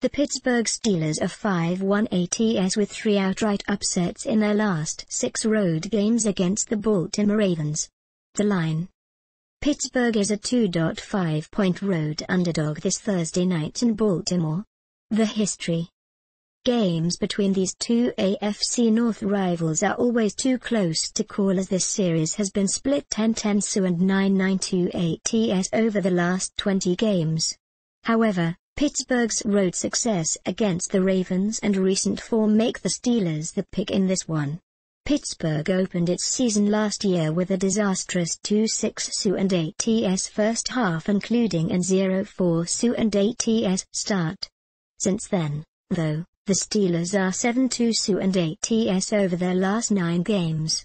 The Pittsburgh Steelers are 5-1 ATS with three outright upsets in their last six road games against the Baltimore Ravens. The line. Pittsburgh is a 2.5-point road underdog this Thursday night in Baltimore. The history. Games between these two AFC North rivals are always too close to call as this series has been split 10-10 and 9-9-2 ATS over the last 20 games. However, Pittsburgh's road success against the Ravens and recent form make the Steelers the pick in this one. Pittsburgh opened its season last year with a disastrous 2-6 Sue and ATS first half including an 0-4 Sue and ATS start. Since then, though, the Steelers are 7-2 Sue and ATS over their last nine games.